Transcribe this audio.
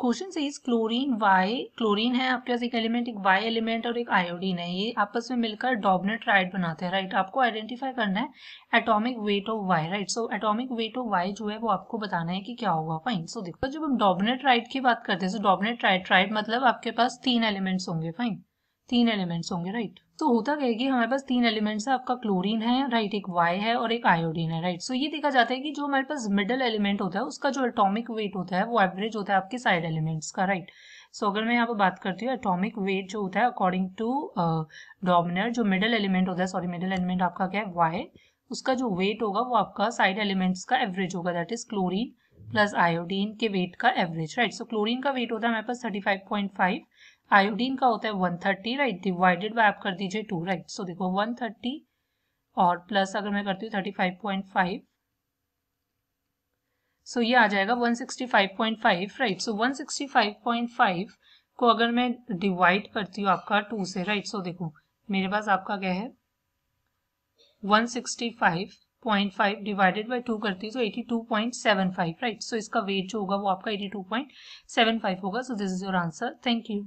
Question से इस chlorine Y chlorine है आपके पास एक एलिमेंट एक वाई एलिमेंट और एक आयोडीन है ये आपस में मिलकर डॉबनेट राइट बनाते हैं राइट आपको आइडेंटिफाई करना है atomic weight of Y right so atomic weight of Y जो है वो आपको बताना है कि क्या होगा फाइन सो so, देखो तो जब हम डॉबनेट राइट की बात करते हैं सो डॉबनेट राइट राइट मतलब आपके पास तीन एलिमेंट्स होंगे फाइन तीन एलिमेंट्स होंगे राइट तो होता क्या है कि हमारे पास तीन एलिमेंट्स है आपका क्लोरीन है राइट एक वाई है और एक आयोडीन है राइट सो ये देखा जाता है कि जो हमारे पास मिडल एलिमेंट होता है उसका जो एटॉमिक वेट होता है वो एवरेज होता है आपके साइड एलिमेंट्स का राइट सो so, अगर मैं यहाँ पर बात करती हूँ एटॉमिक वेट जो होता है अकॉर्डिंग टू डोमिनर जो मिडल एलिमेंट होता है सॉरी मिडल एलिमेंट आपका क्या है वाई उसका जो वेट होगा वो आपका साइड एलिमेंट्स का एवरेज होगा that is chlorine plus iodine के वेट का एवरेज राइट सो क्लोरीन का वेट होता है हमारे पास thirty five point five iodine का होता है one thirty right divided by आप कर दीजिए टू राइट सो देखो वन थर्टी और प्लस अगर मैं करती हूँ thirty five point five so ये आ जाएगा one sixty five point five right so one sixty five point five को अगर मैं डिवाइड करती हूँ आपका टू से राइट right? सो so, देखो मेरे पास आपका क्या है one sixty five point five divided by two करती हूँ eighty two point seven five right so इसका वेट जो होगा वो आपका eighty two point seven five होगा so this is your answer thank you